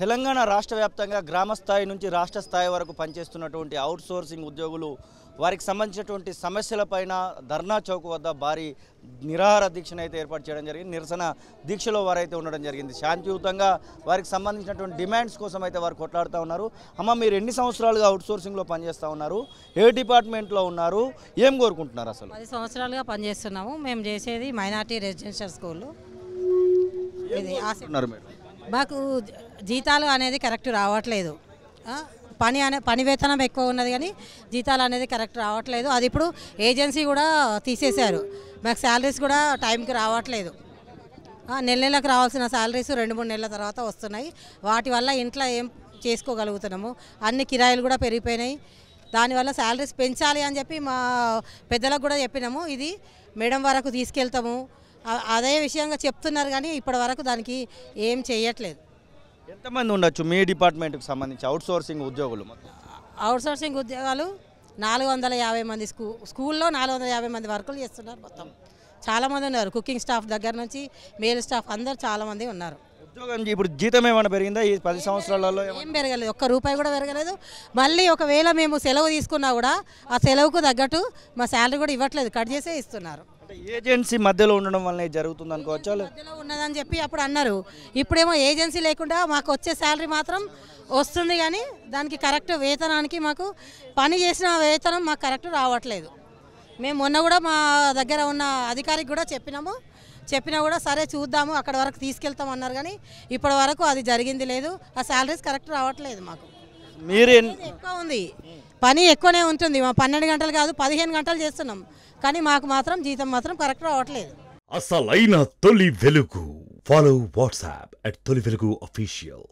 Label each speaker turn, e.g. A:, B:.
A: తెలంగాణ రాష్ట్ర వ్యాప్తంగా గ్రామ స్థాయి నుంచి రాష్ట్ర స్థాయి వరకు పనిచేస్తున్నటువంటి అవుట్సోర్సింగ్ ఉద్యోగులు వారికి సంబంధించినటువంటి సమస్యలపైన ధర్నా చౌక్ వద్ద భారీ నిరాహార దీక్షను అయితే ఏర్పాటు చేయడం జరిగింది నిరసన దీక్షలో వారైతే ఉండడం జరిగింది శాంతియుతంగా వారికి సంబంధించినటువంటి డిమాండ్స్ కోసం అయితే వారు కొట్లాడుతూ ఉన్నారు అమ్మ మీరు ఎన్ని సంవత్సరాలుగా అవుట్సోర్సింగ్లో పనిచేస్తూ ఉన్నారు ఏ డిపార్ట్మెంట్లో ఉన్నారు ఏం కోరుకుంటున్నారు అసలు
B: పది సంవత్సరాలుగా పనిచేస్తున్నాము మేము చేసేది మైనార్టీ రెసిడెన్షియల్ స్కూల్ ఇది ఆశ మాకు జీతాలు అనేది కరెక్ట్ రావట్లేదు పని అనే పని వేతనం ఎక్కువ ఉన్నది కానీ జీతాలు అనేది కరెక్ట్ రావట్లేదు అది ఇప్పుడు ఏజెన్సీ కూడా తీసేశారు మాకు శాలరీస్ కూడా టైంకి రావట్లేదు నెల నెలకు రావాల్సిన శాలరీస్ రెండు మూడు నెలల తర్వాత వస్తున్నాయి వాటి వల్ల ఇంట్లో ఏం చేసుకోగలుగుతున్నాము అన్ని కిరాయిలు కూడా పెరిగిపోయినాయి దానివల్ల శాలరీస్ పెంచాలి అని చెప్పి మా పెద్దలకు కూడా చెప్పినాము ఇది మేడం వరకు తీసుకెళ్తాము అదే విషయంగా చెప్తున్నారు కానీ ఇప్పటి వరకు దానికి ఏం చేయట్లేదు
A: ఎంతమంది ఉండొచ్చు మీ డిపార్ట్మెంట్కి సంబంధించి అవుట్ సోర్సింగ్ ఉద్యోగులు
B: అవుట్ సోర్సింగ్ ఉద్యోగాలు నాలుగు వందల యాభై మంది స్కూ స్కూల్లో నాలుగు వందల యాభై మంది వర్కులు చేస్తున్నారు మొత్తం చాలామంది ఉన్నారు కుకింగ్ స్టాఫ్ దగ్గర నుంచి మేల్ స్టాఫ్ అందరు చాలామంది ఉన్నారు
A: ఉద్యోగం ఇప్పుడు జీతం ఏమైనా పెరిగిందా ఈ పది సంవత్సరాలలో ఏం
B: పెరగలేదు ఒక్క రూపాయి కూడా పెరగలేదు మళ్ళీ ఒకవేళ మేము సెలవు తీసుకున్నా కూడా ఆ సెలవుకు తగ్గట్టు మా శాలరీ కూడా ఇవ్వట్లేదు కట్ చేసే ఇస్తున్నారు
A: ఏజెన్సీ మధ్యలో ఉండడం వల్ల జరుగుతుంది అనుకోవచ్చు మధ్యలో
B: ఉన్నదని చెప్పి అప్పుడు అన్నారు ఇప్పుడేమో ఏజెన్సీ లేకుండా మాకు వచ్చే శాలరీ మాత్రం వస్తుంది కానీ దానికి కరెక్ట్ వేతనానికి మాకు పని చేసిన వేతనం మాకు కరెక్ట్ రావట్లేదు మేము మొన్న కూడా మా దగ్గర ఉన్న అధికారికి కూడా చెప్పినాము చెప్పినా కూడా సరే చూద్దాము అక్కడ వరకు తీసుకెళ్తాం అన్నారు కానీ ఇప్పటి వరకు అది జరిగింది లేదు ఆ శాలరీస్ కరెక్ట్ రావట్లేదు మాకు
A: మీరు ఎక్కువ
B: ఉంది పని ఎక్కువనే ఉంటుంది మా పన్నెండు గంటలు కాదు పదిహేను గంటలు చేస్తున్నాం కానీ మాకు మాత్రం జీతం మాత్రం కరెక్ట్ రావట్లేదు
A: అసలైన తొలి వెలుగు ఫాలో వాట్సాప్ అట్ తొలి వెలుగు అఫీషియల్